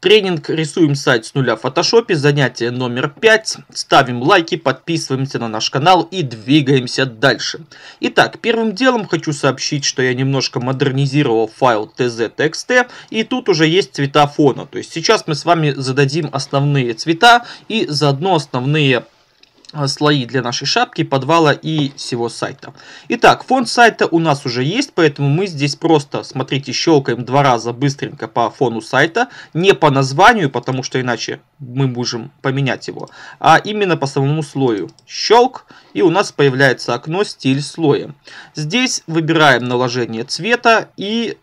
Тренинг «Рисуем сайт с нуля в фотошопе», занятие номер 5. Ставим лайки, подписываемся на наш канал и двигаемся дальше. Итак, первым делом хочу сообщить, что я немножко модернизировал файл tz.txt, и тут уже есть цвета фона. То есть сейчас мы с вами зададим основные цвета и заодно основные Э, слои для нашей шапки, подвала и всего сайта. Итак, фон сайта у нас уже есть, поэтому мы здесь просто, смотрите, щелкаем два раза быстренько по фону сайта, не по названию, потому что иначе мы можем поменять его, а именно по самому слою. Щелк, и у нас появляется окно стиль слоя. Здесь выбираем наложение цвета и...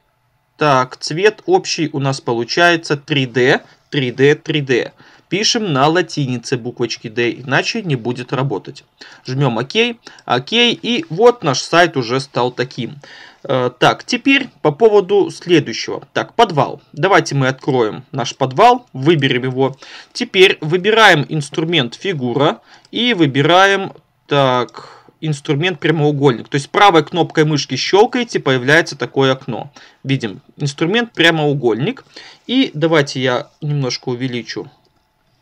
Так, цвет общий у нас получается 3D, 3D, 3D. Пишем на латинице буквочки D, иначе не будет работать. Жмем ОК, ОК, и вот наш сайт уже стал таким. Э, так, теперь по поводу следующего. Так, подвал. Давайте мы откроем наш подвал, выберем его. Теперь выбираем инструмент фигура и выбираем, так, инструмент прямоугольник. То есть правой кнопкой мышки щелкаете, появляется такое окно. Видим инструмент прямоугольник. И давайте я немножко увеличу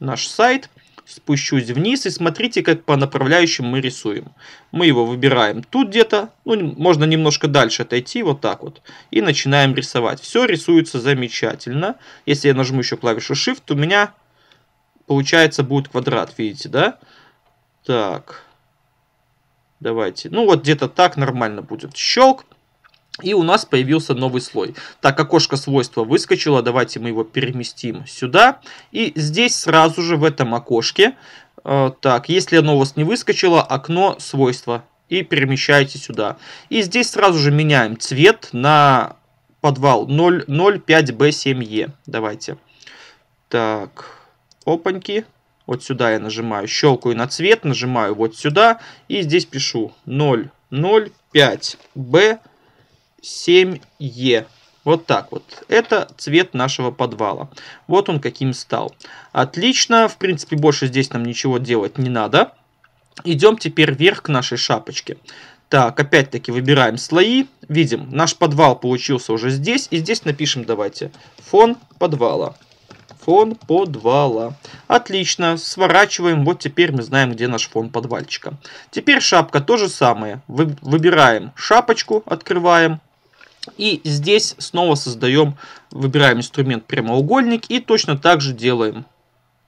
наш сайт, спущусь вниз и смотрите, как по направляющим мы рисуем. Мы его выбираем тут где-то, ну, можно немножко дальше отойти, вот так вот, и начинаем рисовать. Все рисуется замечательно. Если я нажму еще клавишу Shift, у меня, получается, будет квадрат, видите, да? Так, давайте, ну вот где-то так нормально будет. Щелк, и у нас появился новый слой. Так, окошко свойства выскочило, давайте мы его переместим сюда. И здесь сразу же в этом окошке, э, так, если оно у вас не выскочило, окно свойства. И перемещаете сюда. И здесь сразу же меняем цвет на подвал 005B7E. Давайте. Так, опаньки. Вот сюда я нажимаю, щелкаю на цвет, нажимаю вот сюда. И здесь пишу 005B7E. 7Е. Вот так вот. Это цвет нашего подвала. Вот он каким стал. Отлично. В принципе, больше здесь нам ничего делать не надо. Идем теперь вверх к нашей шапочке. Так, опять-таки выбираем слои. Видим, наш подвал получился уже здесь. И здесь напишем, давайте, фон подвала. Фон подвала. Отлично, сворачиваем. Вот теперь мы знаем, где наш фон подвальчика. Теперь шапка, то же самое. Выбираем шапочку, открываем, и здесь снова создаем, выбираем инструмент прямоугольник и точно так же делаем.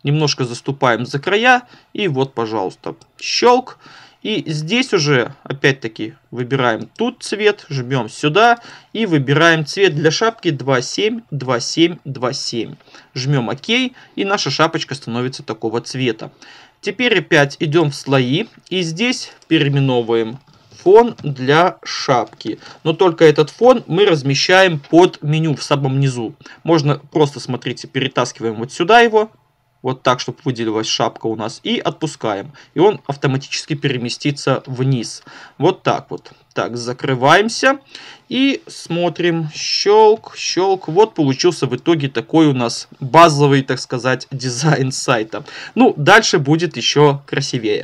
Немножко заступаем за края и вот, пожалуйста, щелк. И здесь уже, опять-таки, выбираем тут цвет, жмем сюда и выбираем цвет для шапки 2.7, 2.7, 2.7. Жмем ОК и наша шапочка становится такого цвета. Теперь опять идем в слои и здесь переименовываем фон для шапки. Но только этот фон мы размещаем под меню в самом низу. Можно просто, смотрите, перетаскиваем вот сюда его, вот так, чтобы выделилась шапка у нас, и отпускаем. И он автоматически переместится вниз. Вот так вот. Так, закрываемся и смотрим, щелк, щелк. Вот получился в итоге такой у нас базовый, так сказать, дизайн сайта. Ну, дальше будет еще красивее.